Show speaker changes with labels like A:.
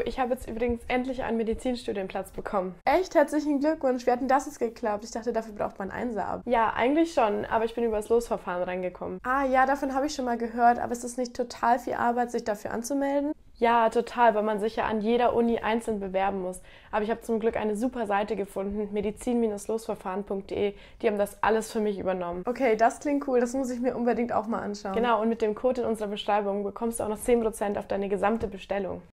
A: ich habe jetzt übrigens endlich einen Medizinstudienplatz bekommen. Echt? Herzlichen Glückwunsch. Wie hat denn das jetzt geklappt? Ich dachte, dafür braucht man Einser ab. Ja, eigentlich schon, aber ich bin übers Losverfahren reingekommen. Ah ja, davon habe ich schon mal gehört, aber ist es nicht total viel Arbeit, sich dafür anzumelden? Ja, total, weil man sich ja an jeder Uni einzeln bewerben muss. Aber ich habe zum Glück eine super Seite gefunden, medizin-losverfahren.de. Die haben das alles für mich übernommen. Okay, das klingt cool. Das muss ich mir unbedingt auch mal anschauen. Genau, und mit dem Code in unserer Beschreibung bekommst du auch noch 10% auf deine gesamte Bestellung.